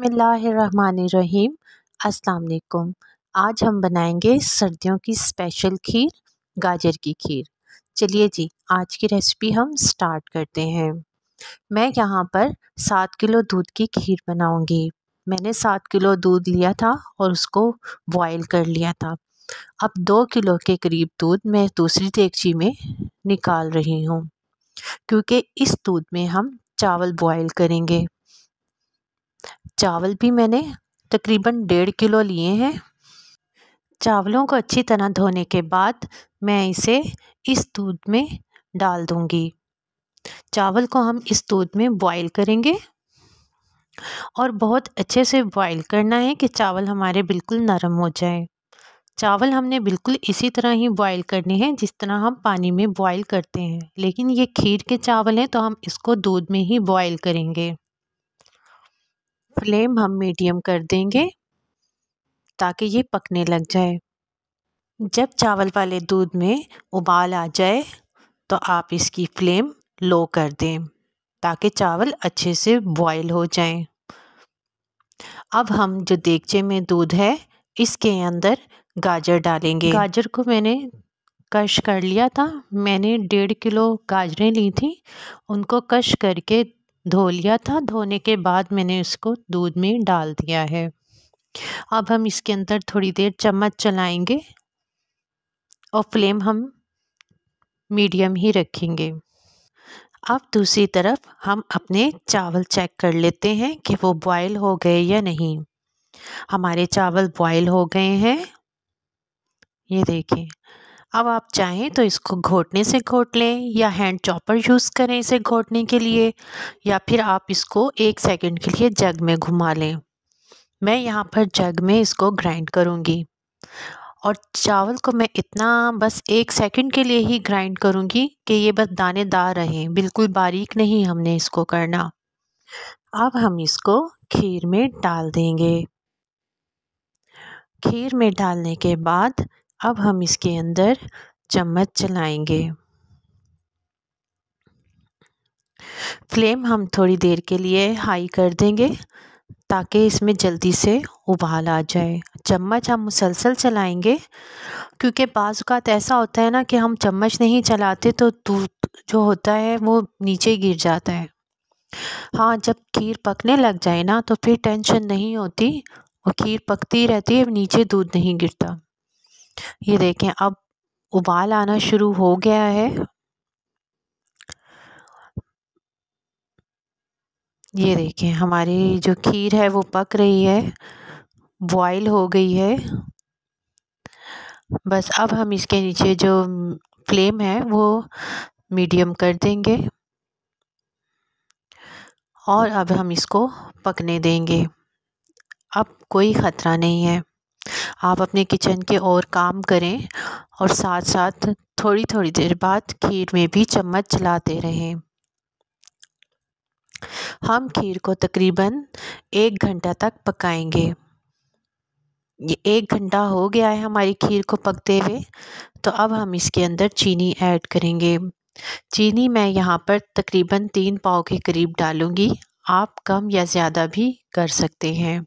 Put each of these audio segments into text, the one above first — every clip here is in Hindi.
बसमीम अस्सलाम आज हम बनाएंगे सर्दियों की स्पेशल खीर गाजर की खीर चलिए जी आज की रेसिपी हम स्टार्ट करते हैं मैं यहाँ पर सात किलो दूध की खीर बनाऊंगी मैंने सात किलो दूध लिया था और उसको बॉयल कर लिया था अब दो किलो के करीब दूध मैं दूसरी देगची में निकाल रही हूँ क्योंकि इस दूध में हम चावल बॉयल करेंगे चावल भी मैंने तकरीबन डेढ़ किलो लिए हैं चावलों को अच्छी तरह धोने के बाद मैं इसे इस दूध में डाल दूँगी चावल को हम इस दूध में बॉईल करेंगे और बहुत अच्छे से बॉईल करना है कि चावल हमारे बिल्कुल नरम हो जाए चावल हमने बिल्कुल इसी तरह ही बॉईल करने हैं जिस तरह हम पानी में बॉईल करते हैं लेकिन ये खीर के चावल हैं तो हम इसको दूध में ही बॉईल करेंगे फ्लेम हम मीडियम कर देंगे ताकि ये पकने लग जाए जब चावल वाले दूध में उबाल आ जाए तो आप इसकी फ्लेम लो कर दें ताकि चावल अच्छे से बॉयल हो जाएं। अब हम जो देगचे में दूध है इसके अंदर गाजर डालेंगे गाजर को मैंने कश कर लिया था मैंने डेढ़ किलो गाजरें ली थी उनको कश करके धो लिया था धोने के बाद मैंने इसको दूध में डाल दिया है अब हम इसके अंदर थोड़ी देर चम्मच चलाएंगे और फ्लेम हम मीडियम ही रखेंगे अब दूसरी तरफ हम अपने चावल चेक कर लेते हैं कि वो बॉयल हो गए या नहीं हमारे चावल बॉयल हो गए हैं ये देखें अब आप चाहें तो इसको घोटने से घोट लें या हैंड चॉपर यूज़ करें इसे घोटने के लिए या फिर आप इसको एक सेकंड के लिए जग में घुमा लें मैं यहाँ पर जग में इसको ग्राइंड करूँगी और चावल को मैं इतना बस एक सेकंड के लिए ही ग्राइंड करूँगी कि ये बस दानेदार रहें बिल्कुल बारीक नहीं हमने इसको करना अब हम इसको खीर में डाल देंगे खीर में डालने के बाद अब हम इसके अंदर चम्मच चलाएंगे फ्लेम हम थोड़ी देर के लिए हाई कर देंगे ताकि इसमें जल्दी से उबाल आ जाए चम्मच हम मुसलसल चलाएंगे क्योंकि बाज़ात ऐसा होता है ना कि हम चम्मच नहीं चलाते तो दूध जो होता है वो नीचे गिर जाता है हाँ जब खीर पकने लग जाए ना तो फिर टेंशन नहीं होती और खीर पकती रहती है नीचे दूध नहीं गिरता ये देखें अब उबाल आना शुरू हो गया है ये देखें हमारी जो खीर है वो पक रही है बॉयल हो गई है बस अब हम इसके नीचे जो फ्लेम है वो मीडियम कर देंगे और अब हम इसको पकने देंगे अब कोई ख़तरा नहीं है आप अपने किचन के और काम करें और साथ साथ थोड़ी थोड़ी देर बाद खीर में भी चम्मच चलाते रहें हम खीर को तकरीबन एक घंटा तक पकाएंगे ये एक घंटा हो गया है हमारी खीर को पकते हुए तो अब हम इसके अंदर चीनी ऐड करेंगे चीनी मैं यहाँ पर तकरीबन तीन पाव के करीब डालूँगी आप कम या ज़्यादा भी कर सकते हैं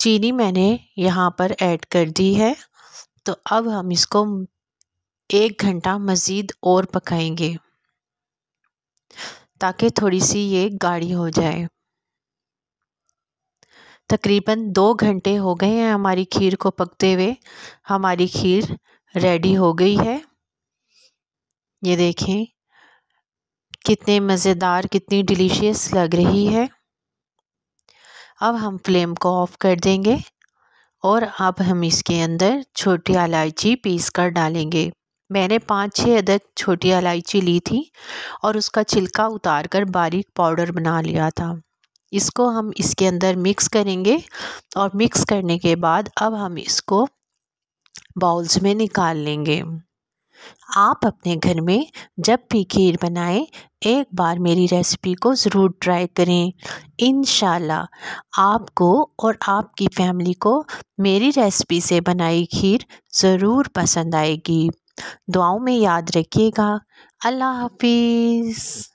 चीनी मैंने यहाँ पर ऐड कर दी है तो अब हम इसको एक घंटा मज़ीद और पकाएंगे ताकि थोड़ी सी ये गाढ़ी हो जाए तकरीबन दो घंटे हो गए हैं हमारी खीर को पकते हुए हमारी खीर रेडी हो गई है ये देखें कितने मज़ेदार कितनी डिलीशियस लग रही है अब हम फ्लेम को ऑफ़ कर देंगे और अब हम इसके अंदर छोटी इलायची पीस कर डालेंगे मैंने पाँच छः अदद छोटी इलायची ली थी और उसका छिलका उतार कर बारीक पाउडर बना लिया था इसको हम इसके अंदर मिक्स करेंगे और मिक्स करने के बाद अब हम इसको बाउल्स में निकाल लेंगे आप अपने घर में जब भी खीर बनाएं एक बार मेरी रेसिपी को ज़रूर ट्राई करें इन आपको और आपकी फैमिली को मेरी रेसिपी से बनाई खीर ज़रूर पसंद आएगी दुआओं में याद रखिएगा अल्लाह हाफिज़